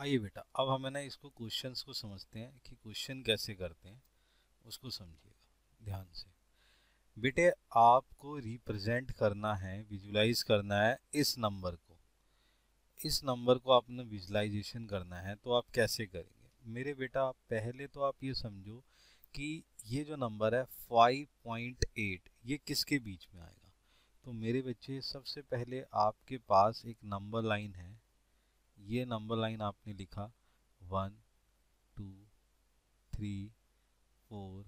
आइए बेटा अब हमें ना इसको क्वेश्चंस को समझते हैं कि क्वेश्चन कैसे करते हैं उसको समझिएगा ध्यान से बेटे आपको रिप्रेजेंट करना है विजुलाइज करना है इस नंबर को इस नंबर को आपने विजुलाइजेशन करना है तो आप कैसे करेंगे मेरे बेटा पहले तो आप ये समझो कि ये जो नंबर है 5.8 ये किसके बीच में आएगा तो मेरे बच्चे सबसे पहले आपके पास एक नंबर लाइन है ये नंबर लाइन आपने लिखा one two three four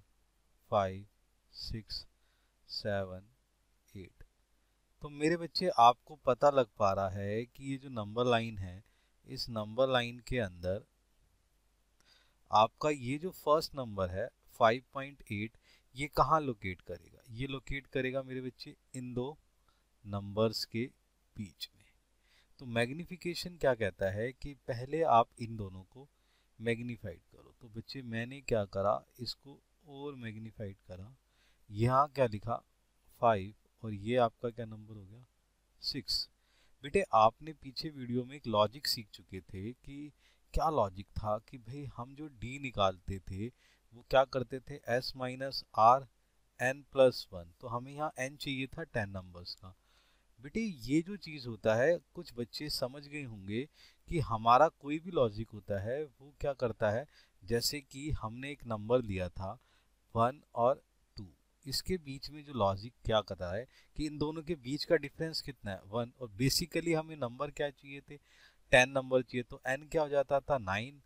five six seven eight तो मेरे बच्चे आपको पता लग पा रहा है कि ये जो नंबर लाइन है इस नंबर लाइन के अंदर आपका ये जो फर्स्ट नंबर है 5.8 ये कहाँ लोकेट करेगा ये लोकेट करेगा मेरे बच्चे इन दो नंबर्स के बीच तो मैग्नीफिकेशन क्या कहता है कि पहले आप इन दोनों को मैग्नीफाइड करो तो बच्चे मैंने क्या करा इसको और मैग्नीफाइड करा यहाँ क्या लिखा फाइव और ये आपका क्या नंबर हो गया सिक्स बेटे आपने पीछे वीडियो में एक लॉजिक सीख चुके थे कि क्या लॉजिक था कि भाई हम जो डी निकालते थे वो क्या करते थे S minus R N plus one तो हमें यहाँ एन चाहिए था टेन नंबर्स का बेटे ये जो चीज़ होता है कुछ बच्चे समझ गए होंगे कि हमारा कोई भी लॉजिक होता है वो क्या करता है जैसे कि हमने एक नंबर लिया था वन और टू इसके बीच में जो लॉजिक क्या करता है कि इन दोनों के बीच का डिफरेंस कितना है वन और बेसिकली हमें नंबर क्या चाहिए थे टेन नंबर चाहिए तो एन क्या हो जाता था नाइन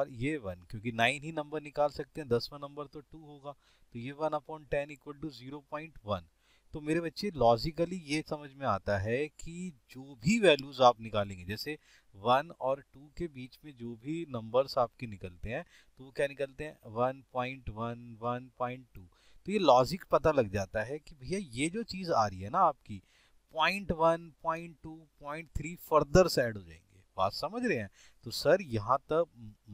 और ये वन क्योंकि नाइन ही नंबर निकाल सकते हैं दसवा नंबर तो टू होगा तो ये one upon ten equal to zero point one तो मेरे बच्चे लॉजिकली ये समझ में आता है कि जो भी वैल्यूज़ आप निकालेंगे जैसे वन और टू के बीच में जो भी नंबर्स आपके निकलते हैं तो वो क्या निकलते हैं one point one one point two तो ये लॉजिक पता लग जाता है कि भैया ये जो चीज़ आ रही है ना आपकी point one point two point three further से हो जाएंगे बात समझ रहे हैं तो सर यहाँ तक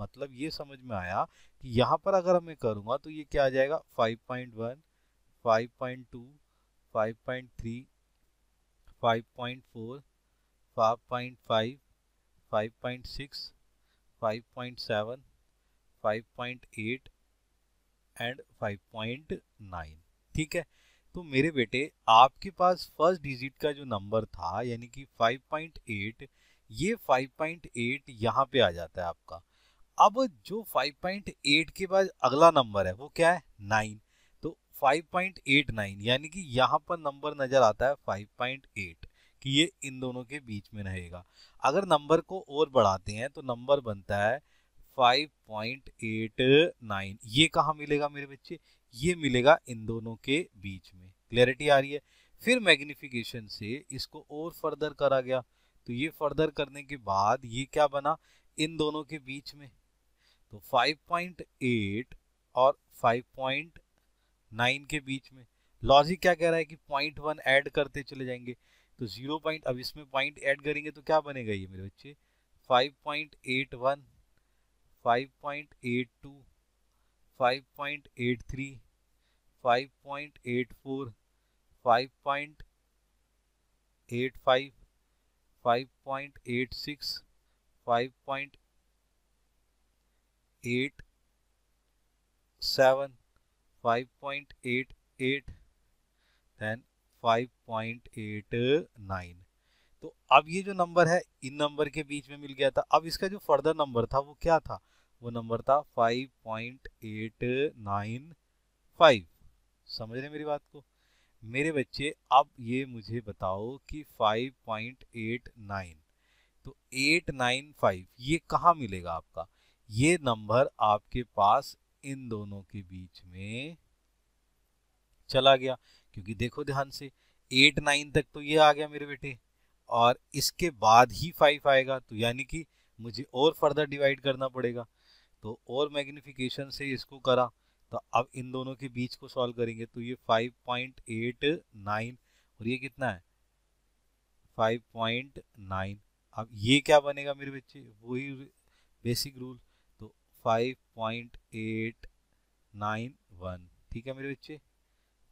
मतलब ये समझ में आया कि यहाँ पर अगर मैं करूँगा तो ये क्या आ जाएगा five point one five point two five point three five point four five point five five point six five point seven five point eight and five point nine ठीक है तो मेरे बेटे आपके पास फर्स्ट डिजिट का जो नंबर था यानी कि फाइव पॉइंट एट ये फाइव पॉइंट एट यहाँ पर आ जाता है आपका अब जो फाइव पॉइंट एट के बाद अगला नंबर है वो क्या है नाइन 5.89 यानी कि यहाँ पर नंबर नज़र आता है 5.8 कि ये इन दोनों के बीच में रहेगा अगर नंबर को और बढ़ाते हैं तो नंबर बनता है 5.89 ये कहाँ मिलेगा मेरे बच्चे ये मिलेगा इन दोनों के बीच में क्लैरिटी आ रही है फिर मैग्निफिकेशन से इसको और फर्दर करा गया तो ये फर्दर करने के बाद ये क्या बना इन दोनों के बीच में तो 5.8 और 5. नाइन के बीच में लॉजिक क्या कह रहा है कि पॉइंट वन ऐड करते चले जाएंगे तो जीरो पॉइंट अब इसमें पॉइंट ऐड करेंगे तो क्या बनेगा ये मेरे बच्चे five point eight one five point eight two five point eight three five point eight four five point eight five five point eight six five point eight seven 5.88 then 5.89 तो अब ये जो नंबर है इन नंबर के बीच में मिल गया था अब इसका जो फर्दर नंबर था वो क्या था वो नंबर था 5.895 समझ रहे मेरी बात को मेरे बच्चे अब ये मुझे बताओ कि 5.89 तो 895 ये कहाँ मिलेगा आपका ये नंबर आपके पास इन दोनों के बीच में चला गया क्योंकि देखो ध्यान से एट नाइन तक तो ये आ गया मेरे बेटे और इसके बाद ही फाइव आएगा तो यानी कि मुझे और फर्दर डिवाइड करना पड़ेगा तो और मैग्निफिकेशन से इसको करा तो अब इन दोनों के बीच को सॉल्व करेंगे तो ये 5.89 और ये कितना है 5.9 अब ये क्या बनेगा मेरे बच्चे वही बेसिक रूल तो 5.891 ठीक है मेरे बच्चे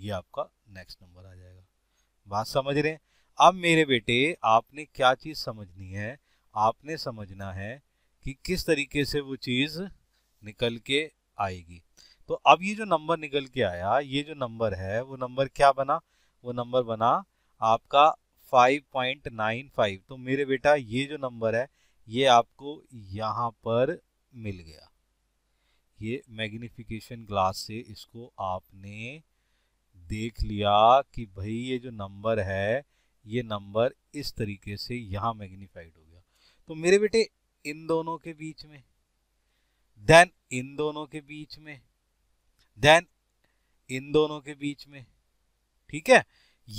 ये आपका नेक्स्ट नंबर आ जाएगा बात समझ रहे हैं अब मेरे बेटे आपने क्या चीज़ समझनी है आपने समझना है कि किस तरीके से वो चीज़ निकल के आएगी तो अब ये जो नंबर निकल के आया ये जो नंबर है वो नंबर क्या बना वो नंबर बना आपका 5.95 तो मेरे बेटा ये जो नंबर है ये आपको यहाँ पर मिल गया ये मैग्निफिकेशन ग्लास से इसको आपने देख लिया कि भाई ये जो नंबर है ये नंबर इस तरीके से यहां मैग्नीफाइड हो गया तो मेरे बेटे इन दोनों के बीच में देन इन दोनों के बीच में देन इन दोनों के बीच में ठीक है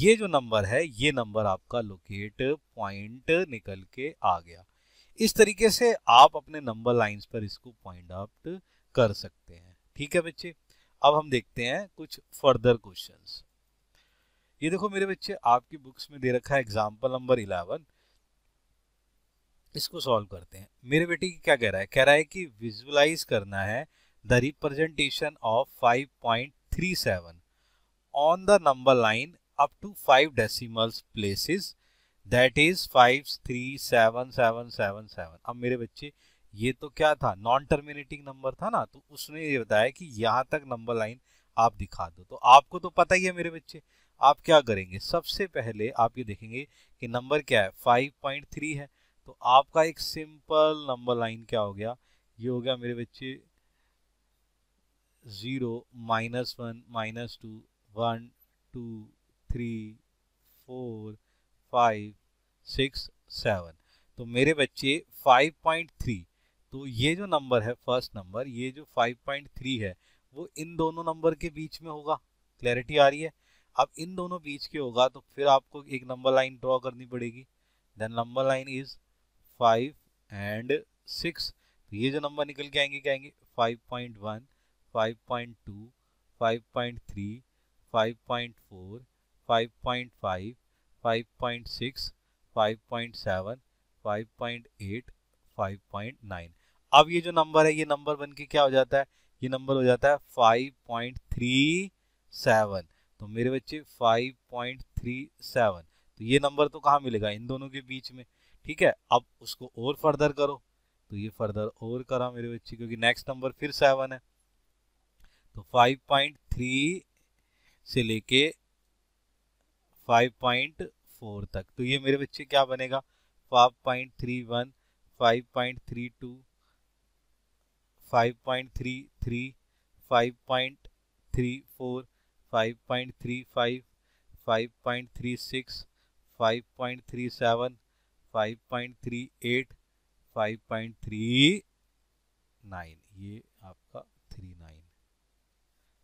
ये जो नंबर है ये नंबर आपका लोकेट पॉइंट निकल के आ गया इस तरीके से आप अपने नंबर लाइंस पर इसको पॉइंट आउट कर सकते हैं ठीक है बच्चे अब हम देखते हैं कुछ फर्दर क्वेश्चन ये देखो मेरे बच्चे आपकी बुक्स में दे रखा है एग्जाम्पल नंबर इलेवन इसको सॉल्व करते हैं मेरे बेटे की क्या कह रहा है कह रहा है कि विजुअलाइज करना है the representation of 5.37 point three seven on the number line up to five decimals places that is five three seven seven seven seven अब मेरे बच्चे ये तो क्या था नॉन टर्मिनेटिंग नंबर था ना तो उसने ये बताया कि यहाँ तक नंबर लाइन आप दिखा दो तो आपको तो पता ही है मेरे बच्चे आप क्या करेंगे सबसे पहले आप ये देखेंगे कि नंबर क्या है 5.3 है तो आपका एक सिंपल नंबर लाइन क्या हो गया ये हो गया मेरे बच्चे zero minus one minus two one two three four five six seven तो मेरे बच्चे 5.3 तो ये जो नंबर है फर्स्ट नंबर ये जो 5.3 है वो इन दोनों नंबर के बीच में होगा क्लैरिटी आ रही है अब इन दोनों बीच के होगा तो फिर आपको एक नंबर लाइन ड्रॉ करनी पड़ेगी then number line is five and six तो ये जो नंबर निकल के आएंगे क्या आएंगे five point one five point two five point three five point four five point five five point six five point seven five point eight five point nine अब ये जो नंबर है ये नंबर बन के क्या हो जाता है ये नंबर हो जाता है फाइव पॉइंट थ्री सेवन तो मेरे बच्चे फाइव पॉइंट थ्री सेवन तो ये नंबर तो कहाँ मिलेगा इन दोनों के बीच में ठीक है अब उसको और फर्दर करो तो ये फर्दर और करा मेरे बच्चे क्योंकि नेक्स्ट नंबर फिर सेवन है तो फाइव पॉइंट थ्री से लेके फाइव पॉइंट फोर तक तो ये मेरे बच्चे क्या बनेगा five point three one five point three two 5.33 ये आपका थ्री नाइन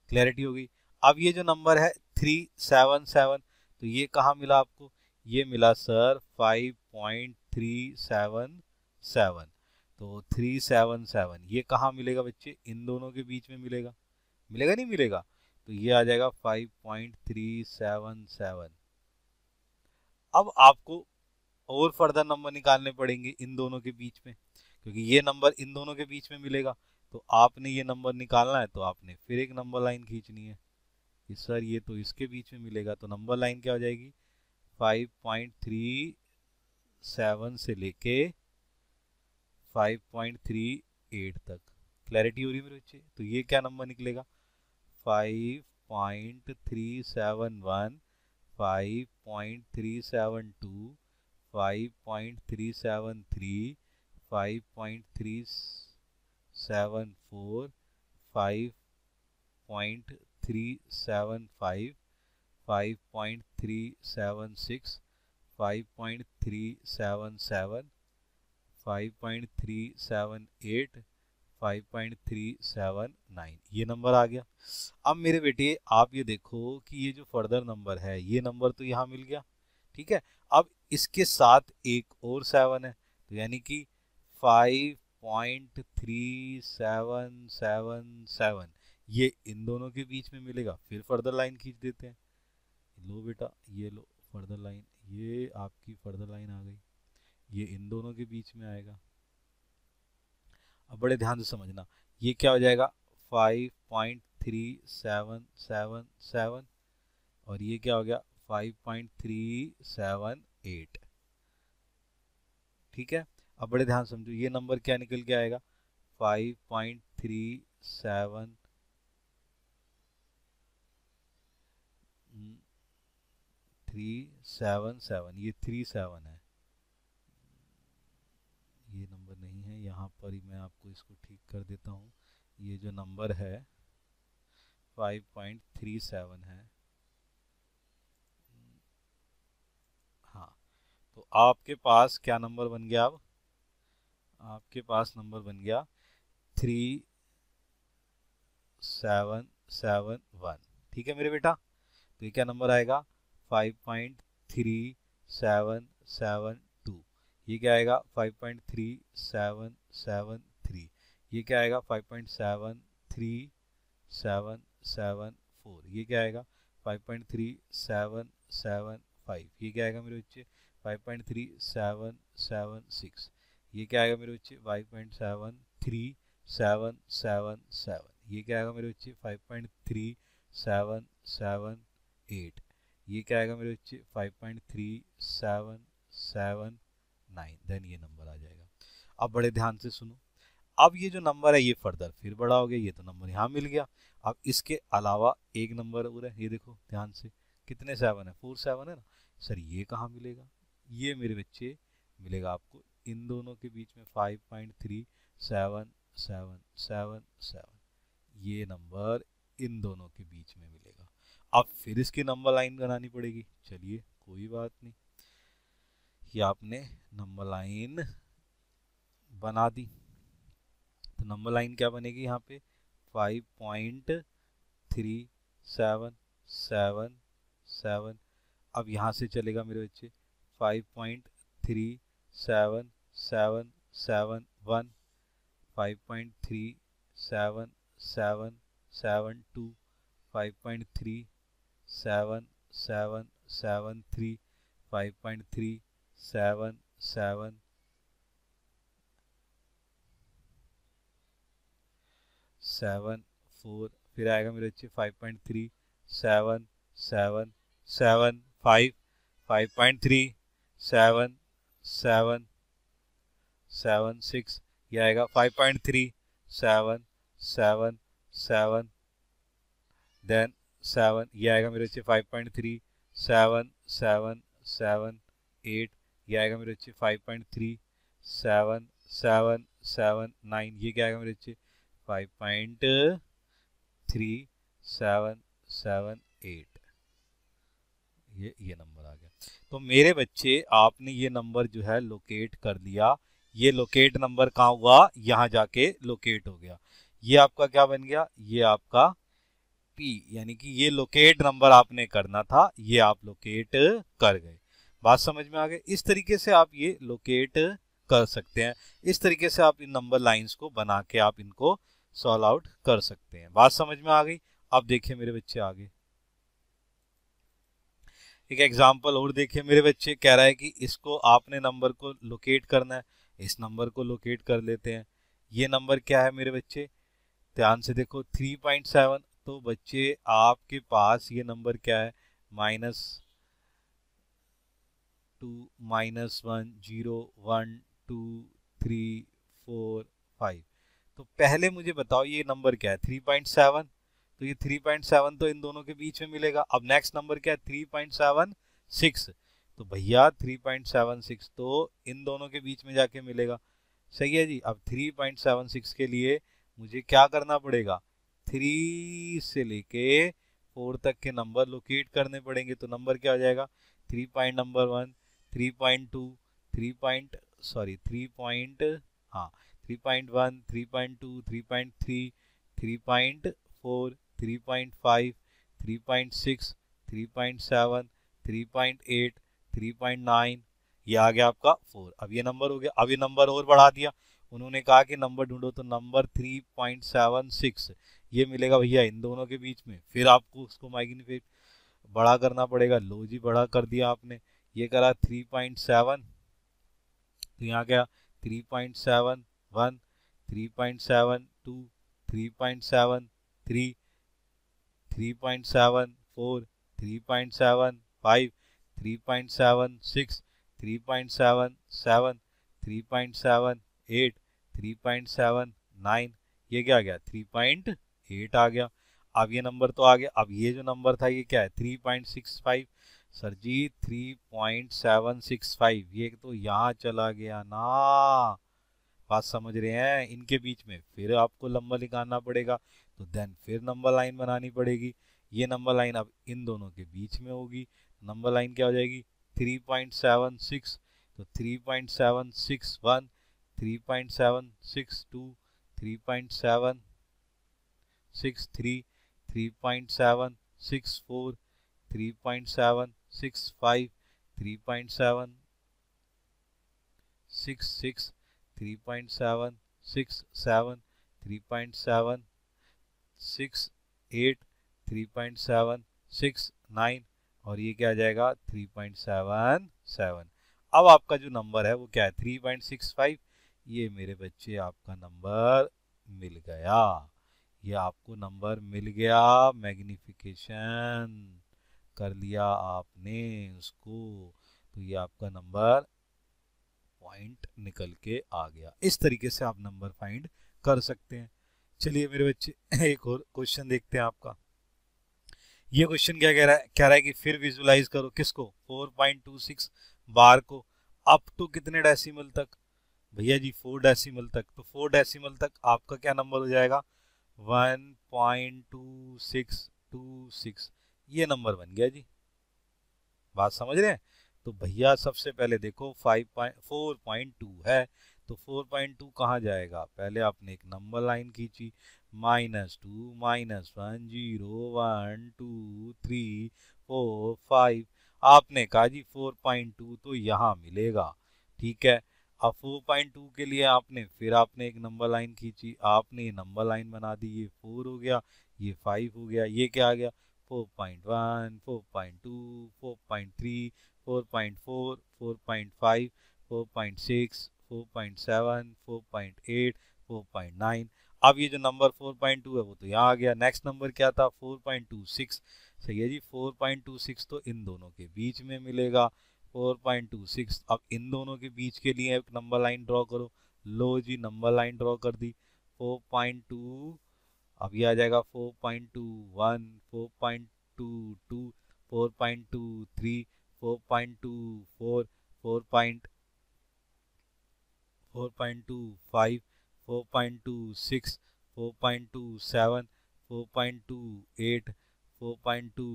क्लैरिटी हो गई अब ये जो नंबर है थ्री सेवन सेवन तो ये कहाँ मिला आपको ये मिला sir five point three seven seven तो थ्री सेवन सेवन ये कहाँ मिलेगा बच्चे इन दोनों के बीच में मिलेगा मिलेगा नहीं मिलेगा तो ये आ जाएगा five point three seven seven अब आपको और फर्दर नंबर निकालने पड़ेंगे इन दोनों के बीच में क्योंकि ये नंबर इन दोनों के बीच में मिलेगा तो आपने ये नंबर निकालना है तो आपने फिर एक नंबर लाइन खींचनी है कि सर ये तो इसके बीच में मिलेगा तो नंबर लाइन क्या हो जाएगी फाइव पॉइंट थ्री सेवन से लेके 5.38 तक क्लैरिटी हो रही है मेरे बच्चे तो ये क्या नंबर निकलेगा 5.371 5.372 5.373 5.374 5.375 5.376 5.377 5.378 5.379 ये नंबर आ गया अब मेरे बेटे आप ये देखो कि ये जो फर्दर नंबर है ये नंबर तो यहाँ मिल गया ठीक है अब इसके साथ एक और सेवन है तो यानी कि five point three seven seven seven ये इन दोनों के बीच में मिलेगा फिर फर्दर लाइन खींच देते हैं लो बेटा ये लो फर्दर लाइन ये आपकी फर्दर लाइन आ गई ये इन दोनों के बीच में आएगा अब बड़े ध्यान से समझना ये क्या हो जाएगा five point three seven seven seven और ये क्या हो गया five point three seven eight ठीक है अब बड़े ध्यान समझो ये नंबर क्या निकल के आएगा five point three seven three seven seven ये थ्री सेवन है यहाँ पर ही मैं आपको इसको ठीक कर देता हूँ ये जो नंबर है 5.37 है हाँ तो आपके पास क्या नंबर बन गया अब आपके पास नंबर बन गया थ्री सेवन सेवन वन ठीक है मेरे बेटा तो ये क्या नंबर आएगा five point three seven seven ये क्या आएगा 5.3773 ये क्या आएगा 5.73774 ये क्या आएगा 5.3775 ये क्या आएगा मेरे बच्चे 5.3776 ये क्या आएगा मेरे बच्चे 5.73777 ये क्या आएगा मेरे बच्चे 5.3778 ये क्या आएगा मेरे बच्चे 5.3777 नाइन देन ये नंबर आ जाएगा अब बड़े ध्यान से सुनो अब ये जो नंबर है ये फर्दर फिर बड़ा हो गया ये तो नंबर यहाँ मिल गया अब इसके अलावा एक नंबर और है ये देखो ध्यान से कितने सेवन है फोर सेवन है ना सर ये कहाँ मिलेगा ये मेरे बच्चे मिलेगा आपको इन दोनों के बीच में five point three seven seven seven seven ये नंबर इन दोनों के बीच में मिलेगा अब फिर इसकी नंबर लाइन बनानी पड़ेगी चलिए कोई बात नहीं ये आपने नंबर लाइन बना दी तो नंबर लाइन क्या बनेगी यहाँ पे five point three seven seven seven अब यहाँ से चलेगा मेरे बच्चे five point three seven seven seven one five point three seven seven seven two five point three seven seven seven three five point three seven seven, seven four फिर आएगा मेरे बच्चे five point three seven seven seven five five point three seven seven seven six ये आएगा five point three seven seven seven then seven ये आएगा मेरे बच्चे five point three seven seven seven eight ये आएगा मेरे बच्चे five point three seven seven seven nine ये क्या आएगा मेरे बच्चे five point three seven seven eight ये ये नंबर आ गया तो मेरे बच्चे आपने ये नंबर जो है लोकेट कर लिया ये लोकेट नंबर कहाँ हुआ यहाँ जाके लोकेट हो गया ये आपका क्या बन गया ये आपका पी यानी कि ये लोकेट नंबर आपने करना था ये आप लोकेट कर गए बात समझ में आ गई इस तरीके से आप ये लोकेट कर सकते हैं इस तरीके से आप इन नंबर लाइंस को बना के आप इनको सॉल्व आउट कर सकते हैं बात समझ में आ गई आप देखिए मेरे बच्चे आगे एक एग्जाम्पल और देखिए मेरे बच्चे कह रहा है कि इसको आपने नंबर को लोकेट करना है इस नंबर को लोकेट कर लेते हैं ये नंबर क्या है मेरे बच्चे ध्यान से देखो थ्री पॉइंट सेवन तो बच्चे आपके पास ये नंबर क्या है minus two minus one zero one two three four five तो पहले मुझे बताओ ये नंबर क्या है थ्री पॉइंट सेवन तो ये थ्री पॉइंट सेवन तो इन दोनों के बीच में मिलेगा अब नेक्स्ट नंबर क्या है थ्री पॉइंट सेवन सिक्स तो भैया थ्री पॉइंट सेवन सिक्स तो इन दोनों के बीच में जाके मिलेगा सही है जी अब थ्री पॉइंट सेवन सिक्स के लिए मुझे क्या करना पड़ेगा थ्री से लेके फोर तक के नंबर लोकेट करने पड़ेंगे तो नंबर क्या हो जाएगा three point number one three point two three point sorry three point हाँ three point one three point two three point three three point four three point five three point six three point seven three point eight three point nine ये आ गया आपका four अब ये number हो गया अब ये नंबर और बढ़ा दिया उन्होंने कहा कि नंबर ढूंढो तो number three point seven six ये मिलेगा भैया इन दोनों के बीच में फिर आपको उसको माइग्निफिक बड़ा करना पड़ेगा लो जी बड़ा कर दिया आपने ये करा थ्री पॉइंट सेवन तो यहाँ क्या three point seven one three point seven two three point seven three three point seven four three point seven five three point seven six three point seven seven three point seven eight three point seven nine ये क्या आ गया three point eight आ गया अब ये number तो आ गया अब ये जो नंबर था ये क्या है three point six five sir ji three point seven six five ये तो यहाँ चला गया ना बात समझ रहे हैं इनके बीच में फिर आपको लंबा लिखाना पड़ेगा तो देन फिर नंबर लाइन बनानी पड़ेगी ये नंबर लाइन अब इन दोनों के बीच में होगी नंबर लाइन क्या हो जाएगी थ्री पॉइंट सेवन सिक्स तो three point seven six one three point seven six two three point seven six three three point seven six four three point seven six seven three point seven six eight three point seven six nine और ये क्या आ जाएगा 3.77 अब आपका जो number है वो क्या है 3.65 ये मेरे बच्चे आपका नंबर मिल गया ये आपको नंबर मिल गया मैग्निफिकेशन कर लिया आपने उसको तो ये आपका नंबर पॉइंट निकल के आ गया इस तरीके से आप नंबर फाइंड कर सकते हैं चलिए मेरे बच्चे एक और क्वेश्चन देखते हैं आपका ये क्वेश्चन क्या कह रहा है कह रहा है कि फिर विजुलाइज करो किसको 4.26 बार को अप टू कितने डेसिमल तक भैया जी फोर डेसिमल तक तो फोर डेसिमल तक आपका क्या नंबर हो जाएगा सिक्स ये नंबर बन गया जी बात समझ रहे हैं तो भैया सबसे पहले देखो five point four point two है तो फोर पॉइंट टू कहाँ जाएगा पहले आपने एक नंबर लाइन खींची minus two minus one zero one two three four five आपने कहा जी फोर पॉइंट टू तो यहाँ मिलेगा ठीक है अब फोर पॉइंट टू के लिए आपने फिर आपने एक नंबर लाइन खींची आपने ये नंबर लाइन बना दी ये फोर हो गया ये फाइव हो गया ये क्या आ गया अब ये जो नंबर 4.2 है वो तो यहाँ आ गया नेक्स्ट नंबर क्या था 4.26 सही है जी 4.26 तो इन दोनों के बीच में मिलेगा 4.26 अब इन दोनों के बीच के लिए एक नंबर लाइन ड्रॉ करो लो जी नंबर लाइन ड्रॉ कर दी 4.2 अब ये आ जाएगा four point two one four point two two four point two three four point two four four point four point two five four point two six four point two seven four point two eight four point two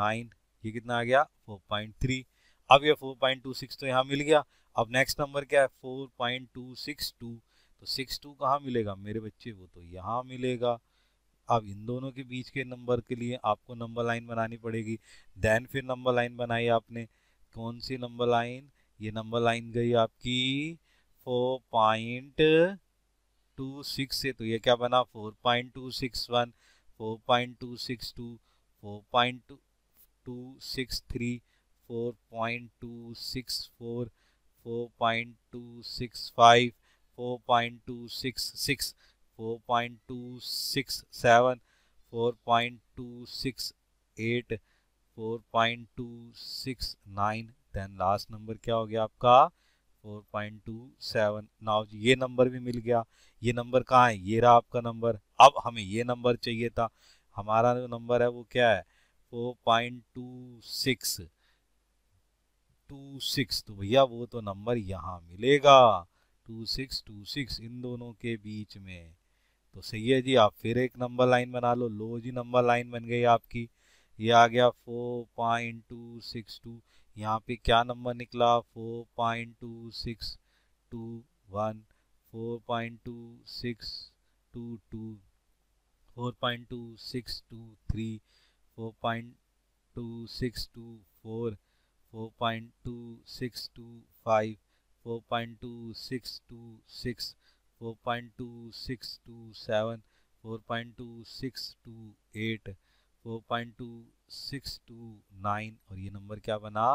nine ये कितना आ गया four point three अब ये four point two six तो यहाँ मिल गया अब next number क्या है four point two six two तो सिक्स टू कहाँ मिलेगा मेरे बच्चे वो तो यहाँ मिलेगा अब इन दोनों के बीच के नंबर के लिए आपको नंबर लाइन बनानी पड़ेगी देन फिर नंबर लाइन बनाई आपने कौन सी नंबर लाइन ये नंबर लाइन गई आपकी फोर पॉइंट टू सिक्स से तो ये क्या बना four point two six one four point two six two four point two six three four point two six four four point two six five four point two six six four point two six seven four point two six eight four point two six nine then last number क्या हो गया आपका four point two seven now ये number भी मिल गया ये number कहाँ है ये रहा आपका नंबर अब हमें ये नंबर चाहिए था हमारा जो नंबर है वो क्या है four point two six two six तो भैया वो तो नंबर यहाँ मिलेगा टू सिक्स टू सिक्स इन दोनों के बीच में तो सही है जी आप फिर एक नंबर लाइन बना लो लो जी नंबर लाइन बन गई आपकी ये आ गया four point two six two यहाँ पे क्या नंबर निकला four point two six two one four point two six two two four point two six two three four point two six two four four point two six two five four point two six two six four point two six two seven four point two six two eight four point two six two nine और ये number क्या बना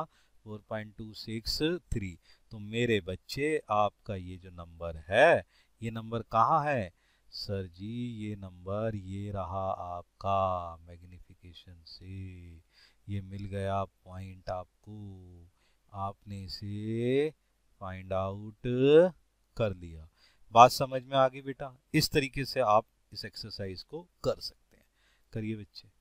four point two six three तो मेरे बच्चे आपका ये जो नंबर है ये नंबर कहाँ है सर जी ये नंबर ये रहा आपका मैग्निफिकेशन से ये मिल गया पॉइंट आपको आपने इसे फाइंड आउट कर लिया बात समझ में आ गई बेटा इस तरीके से आप इस एक्सरसाइज को कर सकते हैं करिए बच्चे